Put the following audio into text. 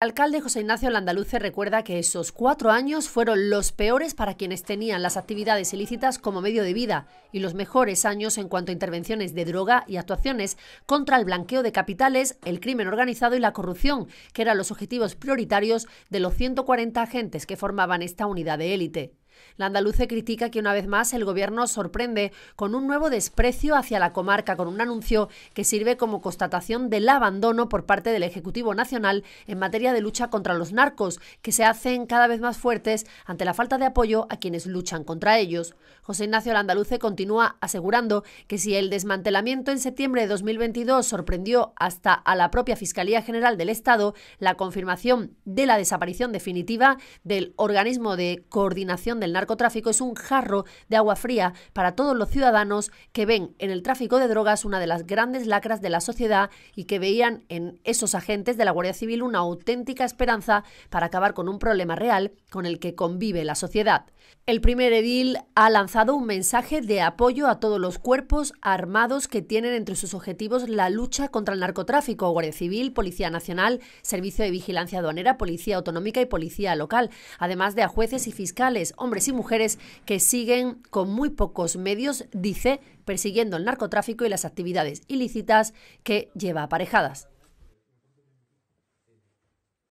El alcalde José Ignacio Landaluce recuerda que esos cuatro años fueron los peores para quienes tenían las actividades ilícitas como medio de vida y los mejores años en cuanto a intervenciones de droga y actuaciones contra el blanqueo de capitales, el crimen organizado y la corrupción, que eran los objetivos prioritarios de los 140 agentes que formaban esta unidad de élite. La andaluce critica que una vez más el gobierno sorprende con un nuevo desprecio hacia la comarca, con un anuncio que sirve como constatación del abandono por parte del Ejecutivo Nacional en materia de lucha contra los narcos, que se hacen cada vez más fuertes ante la falta de apoyo a quienes luchan contra ellos. José Ignacio Landaluce continúa asegurando que si el desmantelamiento en septiembre de 2022 sorprendió hasta a la propia Fiscalía General del Estado, la confirmación de la desaparición definitiva del organismo de coordinación de el narcotráfico es un jarro de agua fría para todos los ciudadanos que ven en el tráfico de drogas una de las grandes lacras de la sociedad y que veían en esos agentes de la Guardia Civil una auténtica esperanza para acabar con un problema real con el que convive la sociedad. El primer edil ha lanzado un mensaje de apoyo a todos los cuerpos armados que tienen entre sus objetivos la lucha contra el narcotráfico, Guardia Civil, Policía Nacional, Servicio de Vigilancia Aduanera, Policía Autonómica y Policía Local, además de a jueces y fiscales, y mujeres que siguen con muy pocos medios, dice, persiguiendo el narcotráfico y las actividades ilícitas que lleva aparejadas.